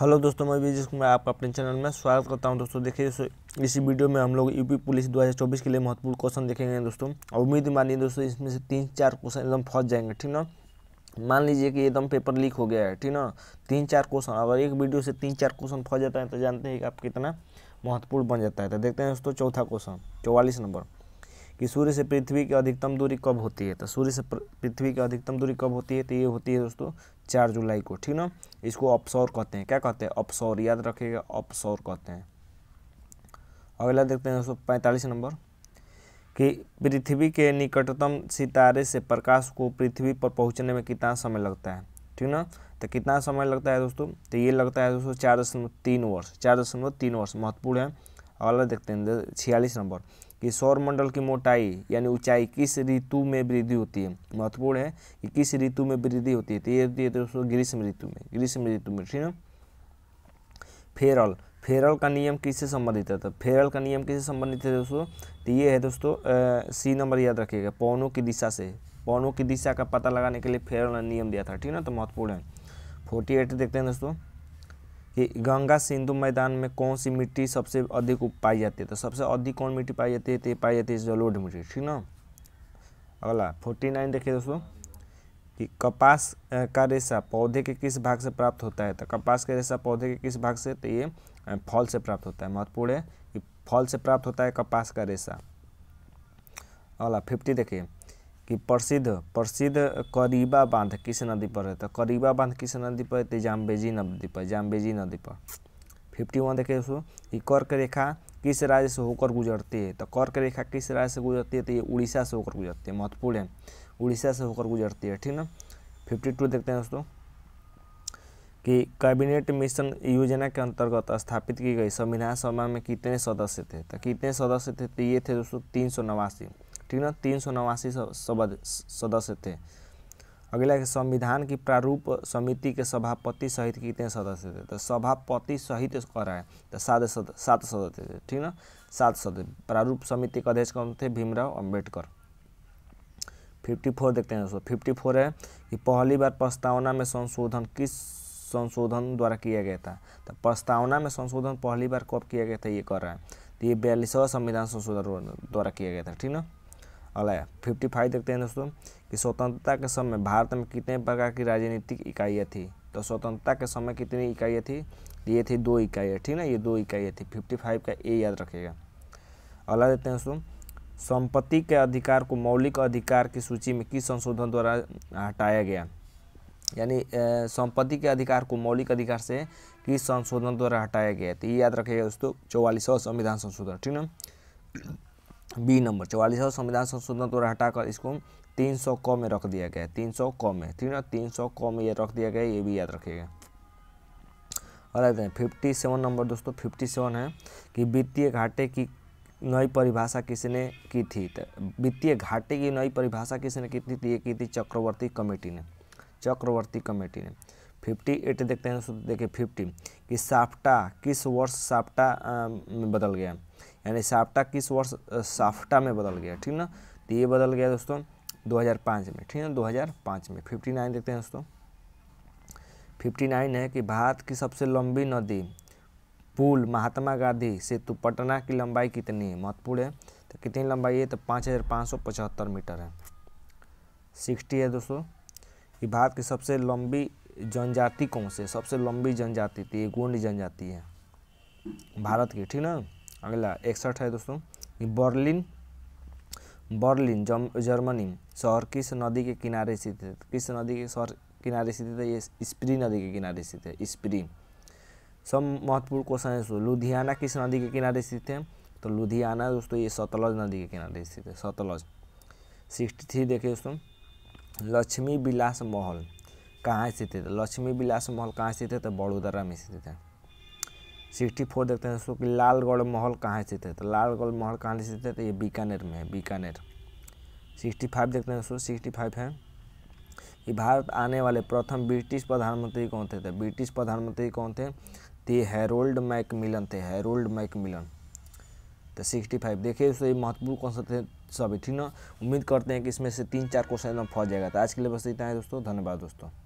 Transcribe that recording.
hello दोस्तों मैं विजय कुमार आपका अपने चैनल में स्वागत करता हूं दोस्तों देखिए दोस्तों इसी वीडियो में हम लोग यूपी पुलिस 2024 के लिए महत्वपूर्ण क्वेश्चन देखेंगे दोस्तों और उम्मीद मानिए दोस्तों इसमें से तीन चार क्वेश्चन एकदम फंस जाएंगे ठीक ना मान लीजिए कि एकदम पेपर लीक हो गया है ठीक ना तीन चार क्वेश्चन अगर एक वीडियो से तीन चार क्वेश्चन फंस जाता है तो जानते हैं कि आप कितना महत्वपूर्ण बन जाता है तो देखते हैं दोस्तों चौथा क्वेश्चन चौवालीस नंबर कि सूर्य से पृथ्वी की अधिकतम दूरी कब होती है तो सूर्य से पृथ्वी की अधिकतम दूरी कब होती है तो ये होती है दोस्तों चार जुलाई को ठीक ना इसको अपसौर कहते हैं क्या कहते हैं अपसौर याद रखिएगा अपसौर कहते हैं अगला देखते हैं दोस्तों पैंतालीस नंबर कि पृथ्वी के निकटतम सितारे से प्रकाश को पृथ्वी पर पहुंचने में कितना समय लगता है ठीक ना तो कितना समय लगता है दोस्तों तो ये लगता है दोस्तों चार दशमलव तीन वर्ष चार दशमलव तीन वर्ष महत्वपूर्ण है अगला देखते हैं छियालीस नंबर कि सौरमंडल की मोटाई यानी ऊंचाई किस ऋतु में वृद्धि होती है महत्वपूर्ण है कि किस ऋतु में वृद्धि होती है तो ये होती है दोस्तों ग्रीष्म ऋतु में ग्रीष्म ऋतु में ठीक है फेरल फेरल का नियम किससे संबंधित है तो फेरल का नियम किससे संबंधित है दोस्तों तो ये है दोस्तों सी नंबर याद रखिएगा पौनों की दिशा से पौनों की दिशा का पता लगाने के लिए फेरल नियम दिया था ठीक है ना तो महत्वपूर्ण है फोर्टी एट देखते हैं दोस्तों कि गंगा सिंधु मैदान में कौन सी मिट्टी सबसे अधिक पाई जाती है तो सबसे अधिक कौन मिट्टी पाई जाती है तो पाई जाती है जलोढ़ मिट्टी ठीक ना अगला फोर्टी नाइन देखिए दोस्तों कि कपास का रेशा पौधे के किस भाग से प्राप्त होता है तो कपास का रेशा पौधे के किस भाग से तो ये फल से प्राप्त होता है महत्वपूर्ण है कि फल से प्राप्त होता है कपास का रेशा अगला फिफ्टी देखिए कि प्रसिद्ध प्रसिद्ध करीबा बांध किस नदी पर है तो करीबा बांध किस नदी पर है है जाम्बेजी नदी पर जाम्बेजी नदी पर फिफ्टी वन देखे दोस्तों कि कर्क रेखा किस राज्य से होकर गुजरती है तो कर्क रेखा किस राज्य से गुजरती है तो ये उड़ीसा से होकर गुजरती है महत्वपूर्ण है उड़ीसा से होकर गुजरती है ठीक ना फिफ्टी टू देखते हैं दोस्तों कि कैबिनेट मिशन योजना के अंतर्गत स्थापित की गई संविधान सभा में कितने सदस्य थे तो कितने सदस्य थे तो ये थे दोस्तों तीन सौ नवासी ठीक ना तीन सौ नवासी सदस्य थे अगला है संविधान की प्रारूप समिति के सभापति सहित कितने सदस्य थे तो सभापति सहित कर रहा तो सात सद सात सदस्य थे ठीक ना सात सदस्य प्रारूप समिति के अध्यक्ष कौन थे भीमराव अंबेडकर फिफ्टी फोर देखते हैं दोस्तों फिफ्टी फोर है कि पहली बार प्रस्तावना में संशोधन किस संशोधन द्वारा किया गया था तो प्रस्तावना में संशोधन पहली बार कब किया गया था ये कर रहा है तो ये बयालीसवा संविधान संशोधन द्वारा किया गया था ठीक ना अगला फिफ्टी फाइव देखते हैं दोस्तों कि स्वतंत्रता के समय भारत में कितने प्रकार की राजनीतिक इकाइयाँ थी तो स्वतंत्रता के समय कितनी इकाइयाँ थी ये थी दो इकाइयाँ ठीक ना ये दो इकाइयाँ थी फिफ्टी फाइव का ए याद रखेगा अगला देखते हैं दोस्तों संपत्ति के अधिकार को मौलिक अधिकार की सूची में किस संशोधन द्वारा हटाया गया यानी संपत्ति के अधिकार को मौलिक अधिकार से किस संशोधन द्वारा हटाया गया तो ये याद रखेगा दोस्तों चौवालीसवा संविधान संशोधन ठीक ना बी नंबर चौवालीसवा संविधान संशोधन द्वारा हटाकर इसको तीन सौ कौ में रख दिया गया तीन सौ कौ में ठीक है तीन सौ कौ में ये रख दिया गया ये भी याद रखिएगा और आते हैं फिफ्टी सेवन नंबर दोस्तों फिफ्टी सेवन है कि वित्तीय घाटे की नई परिभाषा किसने की थी तो वित्तीय घाटे की नई परिभाषा किसने की थी तो ये की थी चक्रवर्ती कमेटी ने चक्रवर्ती कमेटी ने फिफ्टी एट देखते हैं तो देखिए फिफ्टी कि साफ्टा किस वर्ष साफ्टा में बदल गया यानी साफ्टा किस वर्ष साफ्टा में बदल गया ठीक ना तो ये बदल गया दोस्तों 2005 में ठीक है 2005 में 59 देखते हैं दोस्तों 59 है कि भारत की सबसे लंबी नदी पुल महात्मा गांधी सेतु पटना की लंबाई कितनी है महत्वपूर्ण है तो कितनी लंबाई है तो पाँच हज़ार पाँच सौ पचहत्तर मीटर है सिक्सटी है दोस्तों कि भारत की सबसे लंबी जनजाति कौन से सबसे लंबी जनजाति थी गोंड जनजाति है भारत की ठीक ना अगला इकसठ है दोस्तों बर्लिन बर्लिन जर्मनी शहर किस नदी के किनारे स्थित है किस नदी के शहर किनारे स्थित है ये स्प्री नदी के किनारे स्थित है स्प्री सब महत्वपूर्ण क्वेश्चन है लुधियाना किस नदी के किनारे स्थित है तो लुधियाना दोस्तों ये सतलज नदी के किनारे स्थित है सतलज सिक्सटी थ्री देखिए दोस्तों लक्ष्मी विलास महल कहाँ स्थित है तो लक्ष्मी विलास महल कहाँ स्थित है तो बड़ोदरा में स्थित है सिक्सटी फोर देखते हैं दोस्तों कि लालगढ़ महल कहाँ स्थित है तो लालगढ़ महल कहाँ स्थित है तो ये बीकानेर में है बीकानेर सिक्सटी फाइव देखते हैं दोस्तों सिक्सटी फाइव है ये भारत आने वाले प्रथम ब्रिटिश प्रधानमंत्री कौन थे तो ब्रिटिश प्रधानमंत्री कौन थे तो हेरोल्ड हैरोल्ड मैकमिलन थे हेरोल्ड मैकमिलन तो सिक्सटी फाइव देखिए दोस्तों ये महत्वपूर्ण कौन थे सभी ठीक ना उम्मीद करते हैं कि इसमें से तीन चार क्वेश्चन फंस जाएगा तो आज के लिए बस इतना है दोस्तों धन्यवाद दोस्तों